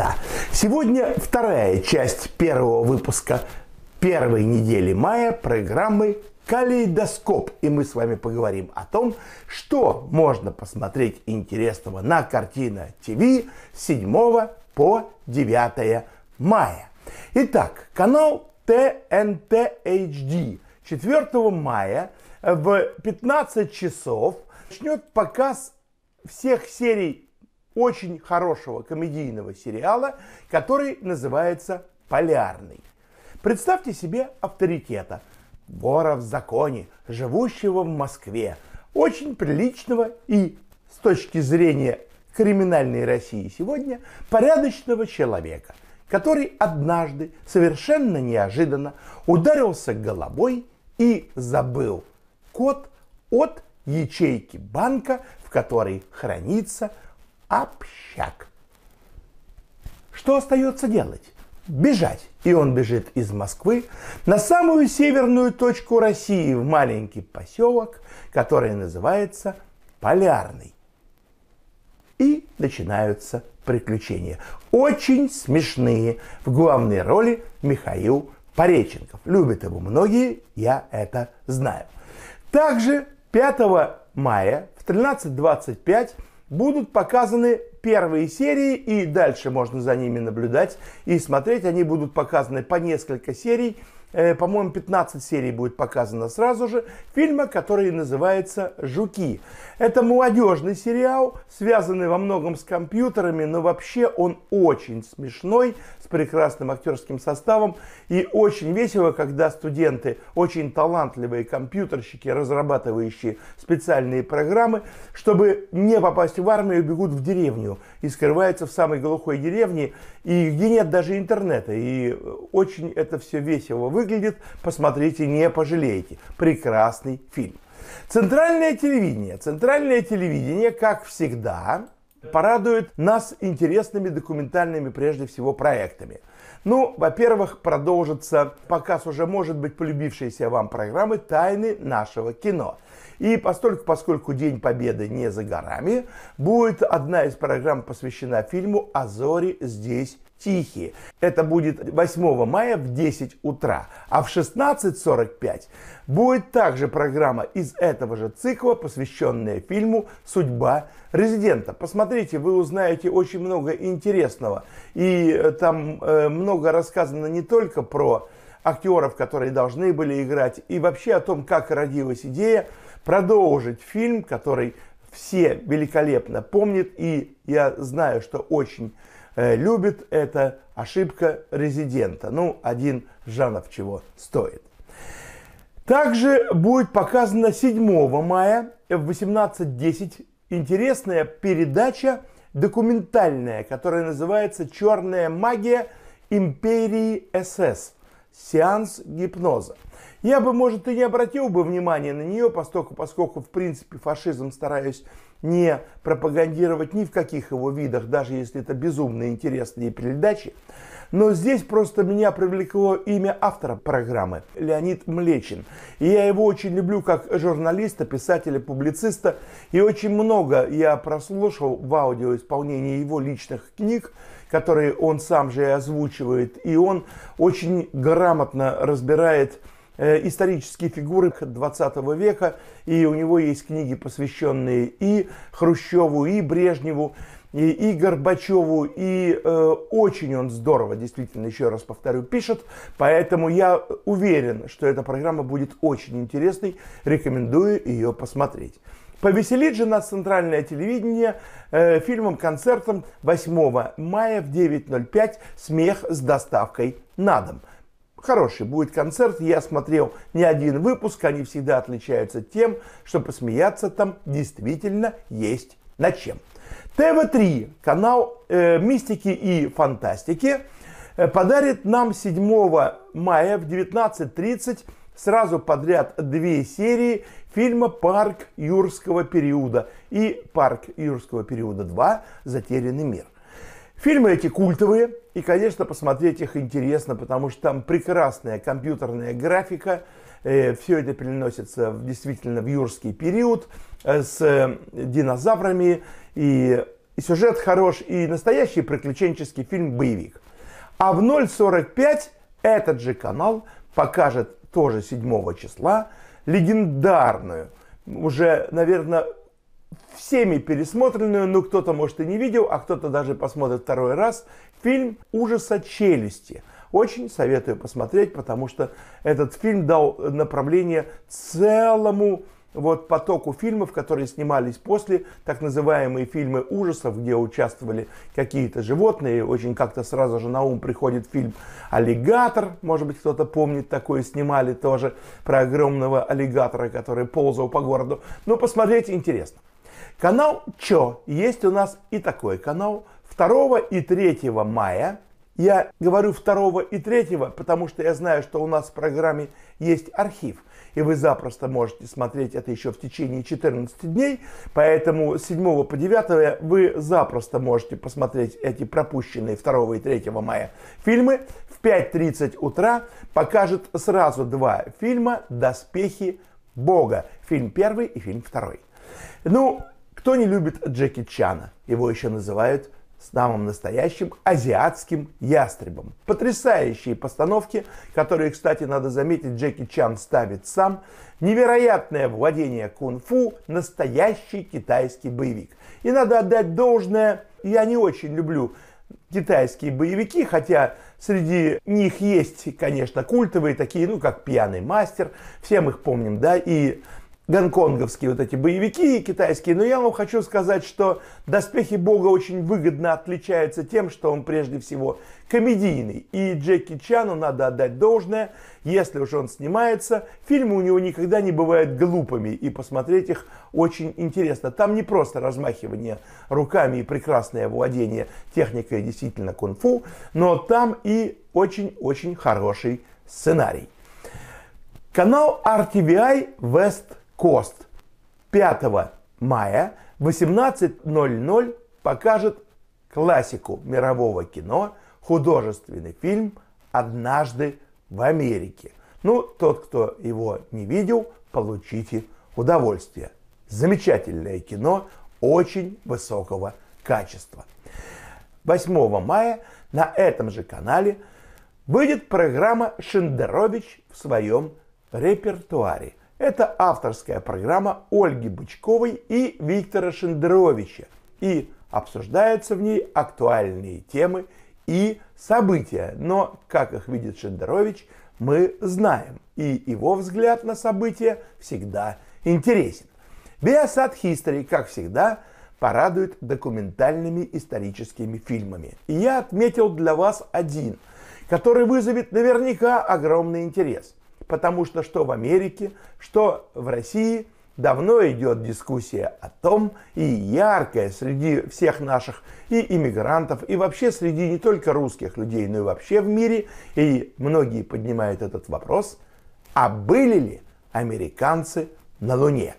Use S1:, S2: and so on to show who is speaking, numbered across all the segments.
S1: господа, сегодня вторая часть первого выпуска первой недели мая программы «Калейдоскоп». И мы с вами поговорим о том, что можно посмотреть интересного на «Картина ТВ» 7 по 9 мая. Итак, канал ТНТ HD 4 мая в 15 часов начнет показ всех серий очень хорошего комедийного сериала, который называется «Полярный». Представьте себе авторитета, вора в законе, живущего в Москве, очень приличного и, с точки зрения криминальной России сегодня, порядочного человека, который однажды совершенно неожиданно ударился головой и забыл код от ячейки банка, в которой хранится общак. Что остается делать? Бежать. И он бежит из Москвы на самую северную точку России, в маленький поселок, который называется Полярный. И начинаются приключения. Очень смешные. В главной роли Михаил Пореченков. Любят его многие, я это знаю. Также 5 мая в 13.25 будут показаны первые серии, и дальше можно за ними наблюдать и смотреть. Они будут показаны по несколько серий. Э, по-моему, 15 серий будет показано сразу же фильма, который называется «Жуки». Это молодежный сериал, связанный во многом с компьютерами, но вообще он очень смешной, прекрасным актерским составом. И очень весело, когда студенты, очень талантливые компьютерщики, разрабатывающие специальные программы, чтобы не попасть в армию, бегут в деревню и скрываются в самой глухой деревне, и где нет даже интернета. И очень это все весело выглядит. Посмотрите, не пожалеете. Прекрасный фильм. Центральное телевидение. Центральное телевидение, как всегда, порадует нас интересными документальными прежде всего проектами. Ну, во-первых, продолжится показ уже, может быть, полюбившейся вам программы «Тайны нашего кино». И постольку, поскольку День Победы не за горами, будет одна из программ посвящена фильму "Азори здесь Тихие. Это будет 8 мая в 10 утра. А в 16.45 будет также программа из этого же цикла, посвященная фильму «Судьба резидента». Посмотрите, вы узнаете очень много интересного. И э, там э, много рассказано не только про актеров, которые должны были играть, и вообще о том, как родилась идея продолжить фильм, который все великолепно помнят, и я знаю, что очень Э, любит, это ошибка резидента. Ну, один Жанов чего стоит. Также будет показана 7 мая в 18.10 интересная передача документальная, которая называется «Черная магия империи СС. Сеанс гипноза». Я бы, может, и не обратил бы внимания на нее, поскольку, поскольку в принципе, фашизм стараюсь не пропагандировать ни в каких его видах, даже если это безумно интересные передачи. Но здесь просто меня привлекло имя автора программы, Леонид Млечин. И я его очень люблю как журналиста, писателя, публициста. И очень много я прослушал в аудио исполнении его личных книг, которые он сам же и озвучивает. И он очень грамотно разбирает Э, исторические фигуры 20 века, и у него есть книги, посвященные и Хрущеву, и Брежневу, и, и Горбачеву, и э, очень он здорово, действительно, еще раз повторю, пишет. Поэтому я уверен, что эта программа будет очень интересной. Рекомендую ее посмотреть. Повеселит же нас центральное телевидение э, фильмом-концертом 8 мая в 9.05 «Смех с доставкой на дом» хороший будет концерт. Я смотрел не один выпуск, они всегда отличаются тем, что посмеяться там действительно есть над чем. ТВ-3, канал э, мистики и фантастики, э, подарит нам 7 мая в 19.30 сразу подряд две серии фильма «Парк юрского периода» и «Парк юрского периода 2. Затерянный мир». Фильмы эти культовые, и, конечно, посмотреть их интересно, потому что там прекрасная компьютерная графика. Э, Все это переносится в, действительно в юрский период э, с э, динозаврами. И, и сюжет хорош, и настоящий приключенческий фильм-боевик. А в 0.45 этот же канал покажет тоже 7 числа легендарную, уже, наверное, всеми пересмотренную, ну кто-то, может, и не видел, а кто-то даже посмотрит второй раз, фильм ужаса «Челюсти». Очень советую посмотреть, потому что этот фильм дал направление целому вот потоку фильмов, которые снимались после, так называемые фильмы ужасов, где участвовали какие-то животные. Очень как-то сразу же на ум приходит фильм «Аллигатор». Может быть, кто-то помнит такое, снимали тоже про огромного аллигатора, который ползал по городу. Но посмотреть интересно. Канал чо? есть у нас и такой канал – 2 и 3 мая, я говорю 2 и 3, потому что я знаю, что у нас в программе есть архив, и вы запросто можете смотреть это еще в течение 14 дней, поэтому с 7 по 9 вы запросто можете посмотреть эти пропущенные 2 и 3 мая фильмы. В 5.30 утра покажет сразу два фильма «Доспехи Бога». Фильм первый и фильм второй. Ну, кто не любит Джеки Чана? Его еще называют с самым настоящим азиатским ястребом. Потрясающие постановки, которые, кстати, надо заметить, Джеки Чан ставит сам. Невероятное владение кунг-фу, настоящий китайский боевик. И надо отдать должное, я не очень люблю китайские боевики, хотя среди них есть, конечно, культовые такие, ну, как «Пьяный мастер», Всем их помним, да, и гонконговские вот эти боевики китайские. Но я вам хочу сказать, что «Доспехи Бога» очень выгодно отличаются тем, что он прежде всего комедийный. И Джеки Чану надо отдать должное, если уж он снимается. Фильмы у него никогда не бывают глупыми, и посмотреть их очень интересно. Там не просто размахивание руками и прекрасное владение техникой действительно кунг-фу, но там и очень-очень хороший сценарий. Канал RTVI West Кост 5 мая 18.00 покажет классику мирового кино, художественный фильм «Однажды в Америке». Ну, тот, кто его не видел, получите удовольствие. Замечательное кино очень высокого качества. 8 мая на этом же канале выйдет программа «Шендерович в своем репертуаре». Это авторская программа Ольги Бычковой и Виктора Шендеровича. И обсуждаются в ней актуальные темы и события. Но, как их видит Шендерович, мы знаем. И его взгляд на события всегда интересен. Биосад History, как всегда, порадует документальными историческими фильмами. И я отметил для вас один, который вызовет наверняка огромный интерес потому что что в Америке, что в России давно идет дискуссия о том, и яркая среди всех наших и иммигрантов, и вообще среди не только русских людей, но и вообще в мире, и многие поднимают этот вопрос, а были ли американцы на Луне?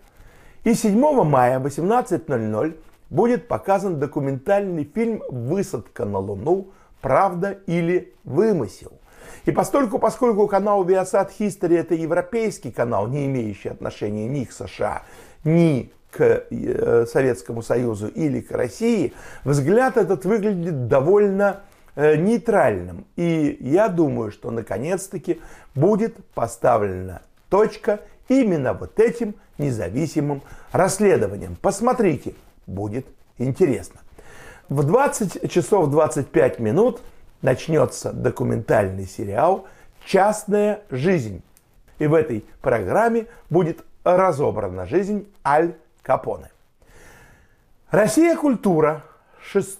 S1: И 7 мая 18.00 будет показан документальный фильм «Высадка на Луну. Правда или вымысел?» И постольку, поскольку канал Viasat History это европейский канал, не имеющий отношения ни к США, ни к э, Советскому Союзу или к России, взгляд этот выглядит довольно э, нейтральным. И я думаю, что наконец-таки будет поставлена точка именно вот этим независимым расследованием. Посмотрите, будет интересно. В 20 часов 25 минут начнется документальный сериал «Частная жизнь». И в этой программе будет разобрана жизнь Аль Капоне. Россия культура 6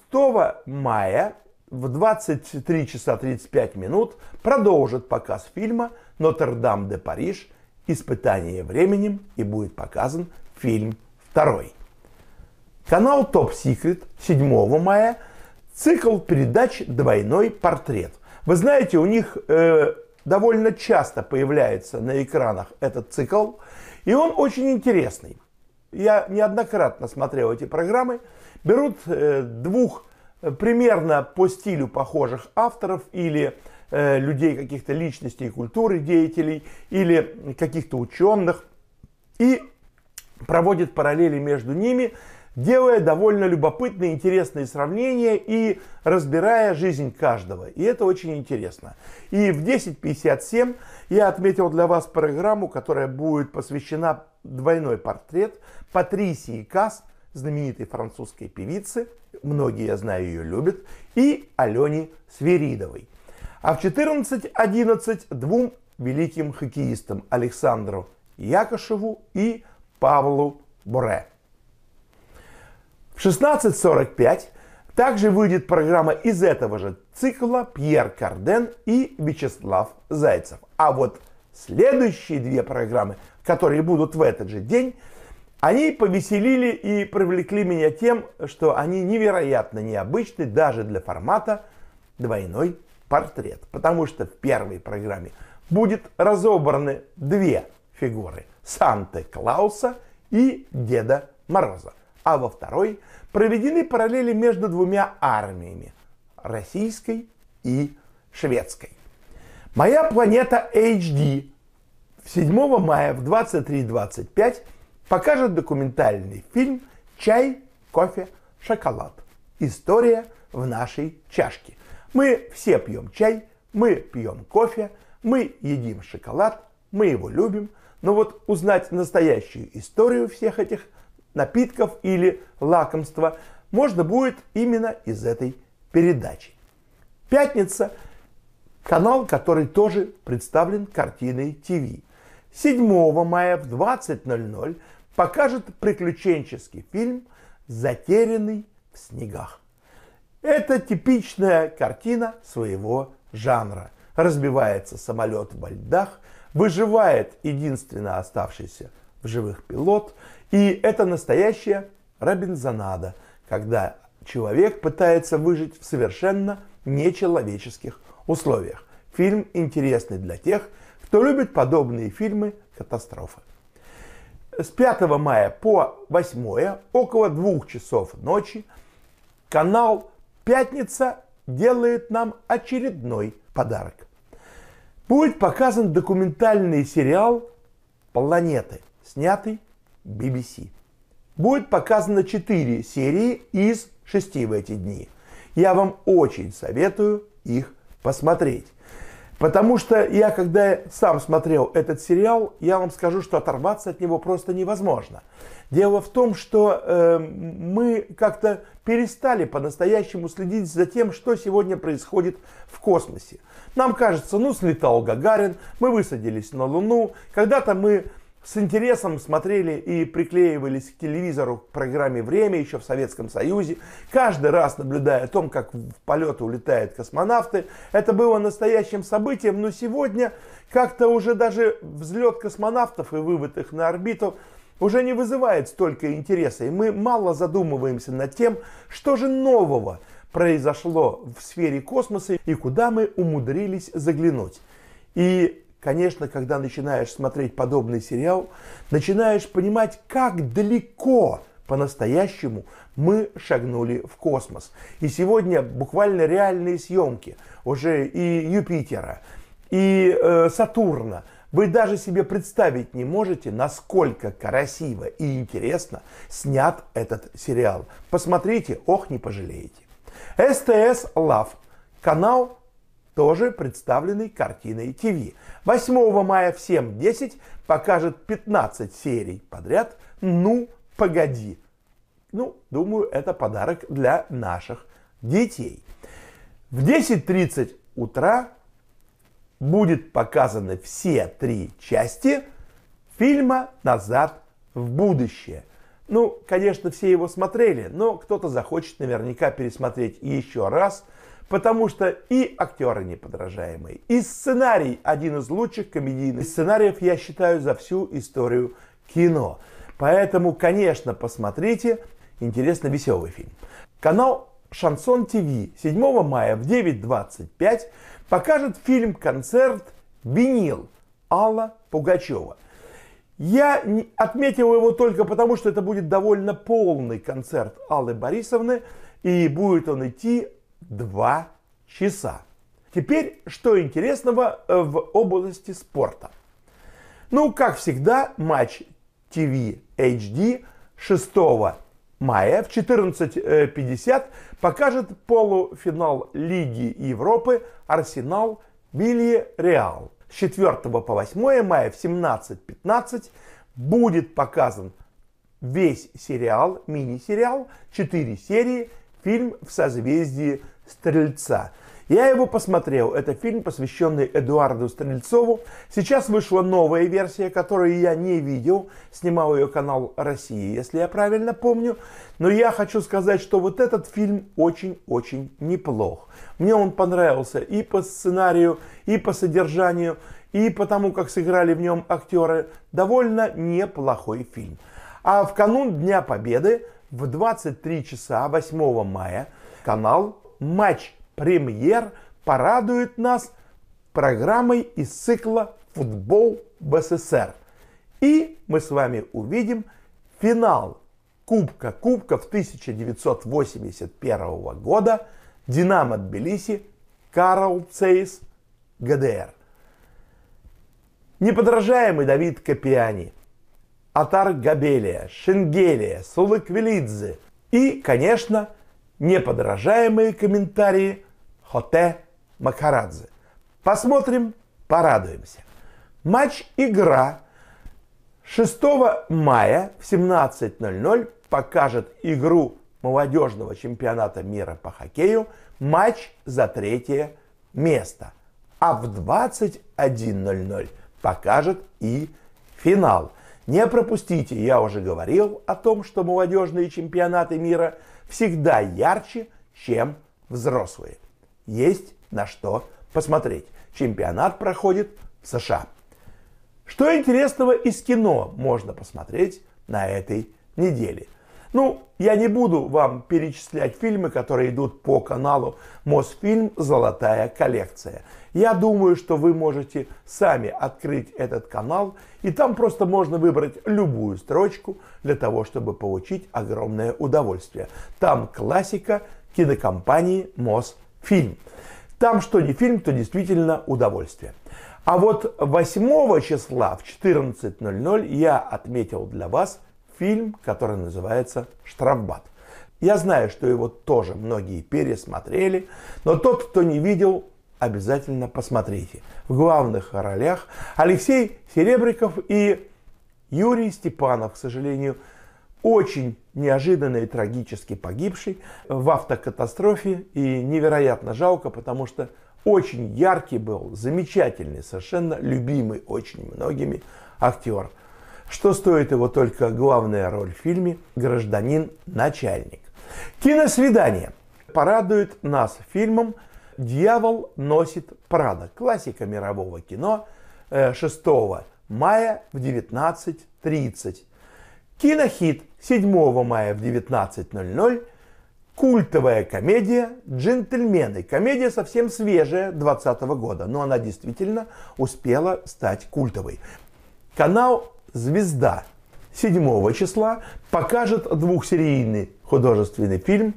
S1: мая в 23 часа 35 минут продолжит показ фильма «Нотр-Дам де Париж. Испытание временем» и будет показан фильм второй. Канал Топ Секрет 7 мая – цикл передач «Двойной портрет». Вы знаете, у них э, довольно часто появляется на экранах этот цикл, и он очень интересный. Я неоднократно смотрел эти программы. Берут э, двух э, примерно по стилю похожих авторов или э, людей каких-то личностей культуры, деятелей или каких-то ученых и проводит параллели между ними – делая довольно любопытные, интересные сравнения и разбирая жизнь каждого. И это очень интересно. И в 10.57 я отметил для вас программу, которая будет посвящена двойной портрет Патрисии Касс, знаменитой французской певицы, многие, я знаю, ее любят, и Алене Сверидовой. А в 14.11 двум великим хоккеистам Александру Якошеву и Павлу Буре. 16.45 также выйдет программа из этого же цикла Пьер Карден и Вячеслав Зайцев. А вот следующие две программы, которые будут в этот же день, они повеселили и привлекли меня тем, что они невероятно необычны даже для формата двойной портрет. Потому что в первой программе будет разобраны две фигуры Санты Клауса и Деда Мороза а во второй проведены параллели между двумя армиями – российской и шведской. Моя планета HD 7 мая в 23.25 покажет документальный фильм «Чай, кофе, шоколад. История в нашей чашке». Мы все пьем чай, мы пьем кофе, мы едим шоколад, мы его любим, но вот узнать настоящую историю всех этих напитков или лакомства можно будет именно из этой передачи. Пятница – канал, который тоже представлен картиной ТВ. 7 мая в 20.00 покажет приключенческий фильм «Затерянный в снегах». Это типичная картина своего жанра. Разбивается самолет во льдах, выживает единственно оставшийся в живых пилот – и это настоящая Робинзонада, когда человек пытается выжить в совершенно нечеловеческих условиях. Фильм интересный для тех, кто любит подобные фильмы катастрофы. С 5 мая по 8 около двух часов ночи канал «Пятница» делает нам очередной подарок. Будет показан документальный сериал «Планеты», снятый BBC. Будет показано 4 серии из 6 в эти дни. Я вам очень советую их посмотреть. Потому что я, когда сам смотрел этот сериал, я вам скажу, что оторваться от него просто невозможно. Дело в том, что э, мы как-то перестали по-настоящему следить за тем, что сегодня происходит в космосе. Нам кажется, ну слетал Гагарин, мы высадились на Луну, когда-то мы с интересом смотрели и приклеивались к телевизору к программе «Время» еще в Советском Союзе, каждый раз наблюдая о том, как в полет улетают космонавты. Это было настоящим событием, но сегодня как-то уже даже взлет космонавтов и вывод их на орбиту уже не вызывает столько интереса, и мы мало задумываемся над тем, что же нового произошло в сфере космоса и куда мы умудрились заглянуть. И конечно, когда начинаешь смотреть подобный сериал, начинаешь понимать, как далеко по-настоящему мы шагнули в космос. И сегодня буквально реальные съемки уже и Юпитера, и э, Сатурна. Вы даже себе представить не можете, насколько красиво и интересно снят этот сериал. Посмотрите, ох, не пожалеете. СТС Лав. Канал тоже представленный картиной ТВ. 8 мая в 7.10 покажет 15 серий подряд «Ну, погоди». Ну, думаю, это подарок для наших детей. В 10.30 утра будет показаны все три части фильма «Назад в будущее». Ну, конечно, все его смотрели, но кто-то захочет наверняка пересмотреть еще раз, потому что и актеры неподражаемые, и сценарий один из лучших комедийных сценариев, я считаю, за всю историю кино. Поэтому, конечно, посмотрите, интересно веселый фильм. Канал Шансон ТВ 7 мая в 9.25 покажет фильм-концерт «Винил» Алла Пугачева. Я отметил его только потому, что это будет довольно полный концерт Аллы Борисовны, и будет он идти два часа. Теперь, что интересного э, в области спорта. Ну, как всегда, матч TV HD 6 мая в 14.50 э, покажет полуфинал Лиги Европы Арсенал Вильяреал. Реал с 4 по 8 мая в 17.15 будет показан весь сериал, мини-сериал, 4 серии, фильм «В созвездии Стрельца». Я его посмотрел. Это фильм, посвященный Эдуарду Стрельцову. Сейчас вышла новая версия, которую я не видел. Снимал ее канал России, если я правильно помню. Но я хочу сказать, что вот этот фильм очень-очень неплох. Мне он понравился и по сценарию, и по содержанию, и потому, как сыграли в нем актеры. Довольно неплохой фильм. А в канун Дня Победы в 23 часа 8 мая канал «Матч» премьер порадует нас программой из цикла «Футбол в СССР». И мы с вами увидим финал Кубка Кубков 1981 года «Динамо Тбилиси» Карл Цейс ГДР. Неподражаемый Давид Капиани, Атар Габелия, Шенгелия, Сулыквилидзе и, конечно, неподражаемые комментарии – Хоте Макарадзе. Посмотрим, порадуемся. Матч-игра 6 мая в 17.00 покажет игру молодежного чемпионата мира по хоккею матч за третье место. А в 21.00 покажет и финал. Не пропустите, я уже говорил о том, что молодежные чемпионаты мира всегда ярче, чем взрослые есть на что посмотреть. Чемпионат проходит в США. Что интересного из кино можно посмотреть на этой неделе? Ну, я не буду вам перечислять фильмы, которые идут по каналу Мосфильм «Золотая коллекция». Я думаю, что вы можете сами открыть этот канал, и там просто можно выбрать любую строчку для того, чтобы получить огромное удовольствие. Там классика кинокомпании Мосфильм фильм. Там что не фильм, то действительно удовольствие. А вот 8 числа в 14.00 я отметил для вас фильм, который называется «Штрафбат». Я знаю, что его тоже многие пересмотрели, но тот, кто не видел, обязательно посмотрите. В главных ролях Алексей Серебриков и Юрий Степанов, к сожалению, очень неожиданно и трагически погибший в автокатастрофе. И невероятно жалко, потому что очень яркий был, замечательный, совершенно любимый очень многими актер. Что стоит его только главная роль в фильме «Гражданин-начальник». Киносвидание порадует нас фильмом «Дьявол носит Прада». Классика мирового кино 6 э, мая в 19.30 Кинохит 7 мая в 19.00. Культовая комедия «Джентльмены». Комедия совсем свежая 2020 года, но она действительно успела стать культовой. Канал «Звезда» 7 числа покажет двухсерийный художественный фильм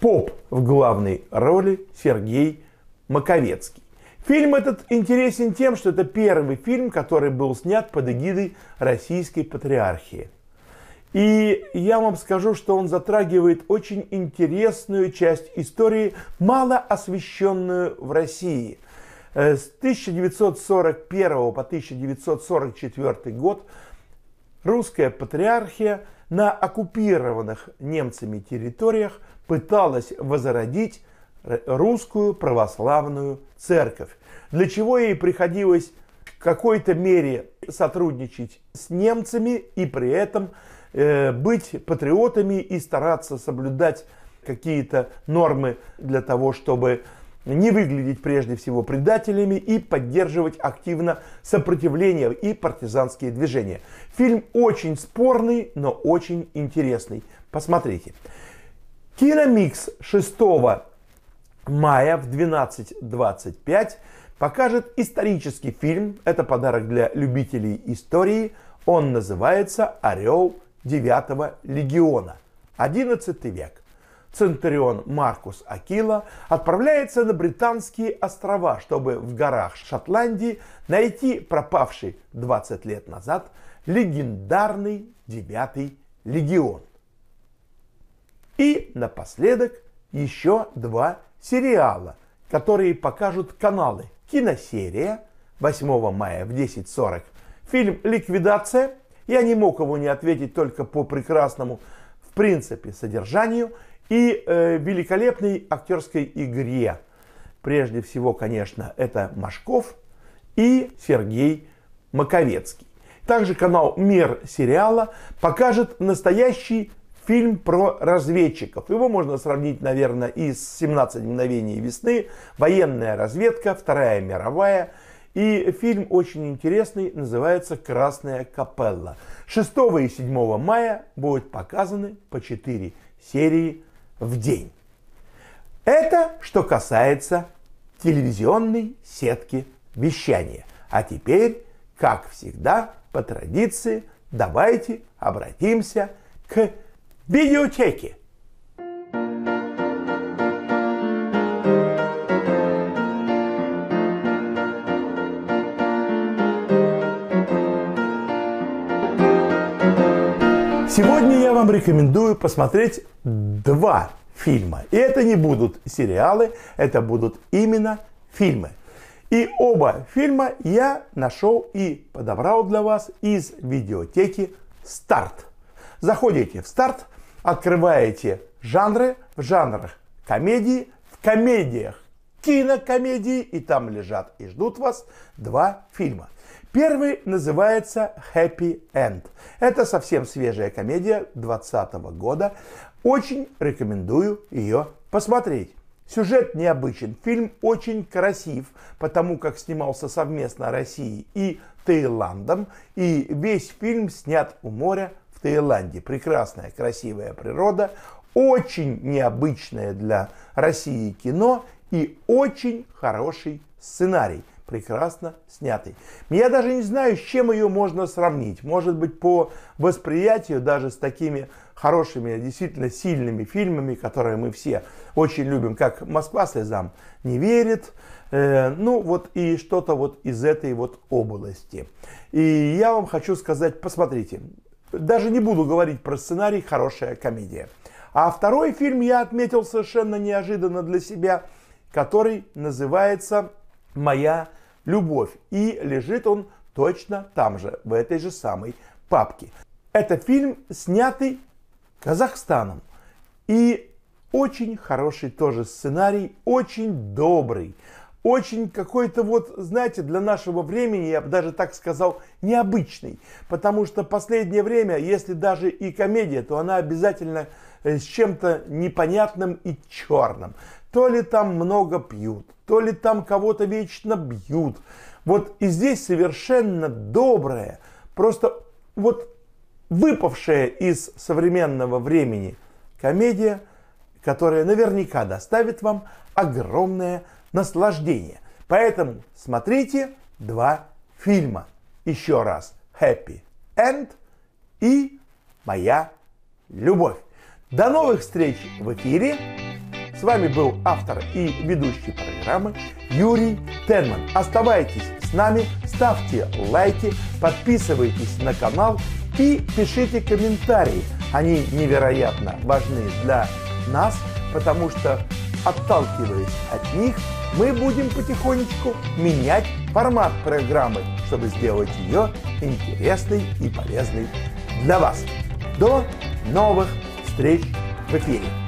S1: «Поп» в главной роли Сергей Маковецкий. Фильм этот интересен тем, что это первый фильм, который был снят под эгидой Российской Патриархии. И я вам скажу, что он затрагивает очень интересную часть истории, мало освещенную в России. Э, с 1941 по 1944 год русская патриархия на оккупированных немцами территориях пыталась возродить русскую православную церковь, для чего ей приходилось в какой-то мере сотрудничать с немцами и при этом Э, быть патриотами и стараться соблюдать какие-то нормы для того, чтобы не выглядеть прежде всего предателями и поддерживать активно сопротивление и партизанские движения. Фильм очень спорный, но очень интересный. Посмотрите. Киномикс 6 мая в 12.25 покажет исторический фильм. Это подарок для любителей истории. Он называется «Орел 9 легиона, 11 век. Центурион Маркус Акила отправляется на Британские острова, чтобы в горах Шотландии найти пропавший 20 лет назад легендарный 9 легион. И напоследок еще два сериала, которые покажут каналы «Киносерия» 8 мая в 10.40, фильм «Ликвидация» Я не мог его не ответить только по прекрасному, в принципе, содержанию и э, великолепной актерской игре. Прежде всего, конечно, это Машков и Сергей Маковецкий. Также канал «Мир сериала» покажет настоящий фильм про разведчиков. Его можно сравнить, наверное, и с «17 мгновений весны», «Военная разведка», «Вторая мировая», и фильм очень интересный, называется «Красная капелла». 6 и 7 мая будут показаны по 4 серии в день. Это что касается телевизионной сетки вещания. А теперь, как всегда, по традиции, давайте обратимся к видеотеке. Сегодня я вам рекомендую посмотреть два фильма. И это не будут сериалы, это будут именно фильмы. И оба фильма я нашел и подобрал для вас из видеотеки «Старт». Заходите в «Старт», открываете жанры, в жанрах комедии, в комедиях кинокомедии, и там лежат и ждут вас два фильма. Первый называется Happy End. Это совсем свежая комедия 2020 года. Очень рекомендую ее посмотреть. Сюжет необычен, фильм очень красив, потому как снимался совместно Россией и Таиландом, и весь фильм снят у моря в Таиланде. Прекрасная, красивая природа, очень необычное для России кино и очень хороший сценарий прекрасно снятый. Я даже не знаю, с чем ее можно сравнить. Может быть, по восприятию даже с такими хорошими, действительно сильными фильмами, которые мы все очень любим, как «Москва слезам не верит», э, ну вот и что-то вот из этой вот области. И я вам хочу сказать, посмотрите, даже не буду говорить про сценарий, хорошая комедия. А второй фильм я отметил совершенно неожиданно для себя, который называется моя любовь. И лежит он точно там же, в этой же самой папке. Это фильм, снятый Казахстаном. И очень хороший тоже сценарий, очень добрый, очень какой-то вот, знаете, для нашего времени, я бы даже так сказал, необычный. Потому что последнее время, если даже и комедия, то она обязательно э, с чем-то непонятным и черным, то ли там много пьют, то ли там кого-то вечно бьют. Вот и здесь совершенно доброе, просто вот выпавшая из современного времени комедия, которая наверняка доставит вам огромное наслаждение. Поэтому смотрите два фильма. Еще раз Happy End и Моя любовь. До новых встреч в эфире вами был автор и ведущий программы Юрий Тенман. Оставайтесь с нами, ставьте лайки, подписывайтесь на канал и пишите комментарии. Они невероятно важны для нас, потому что, отталкиваясь от них, мы будем потихонечку менять формат программы, чтобы сделать ее интересной и полезной для вас. До новых встреч в эфире!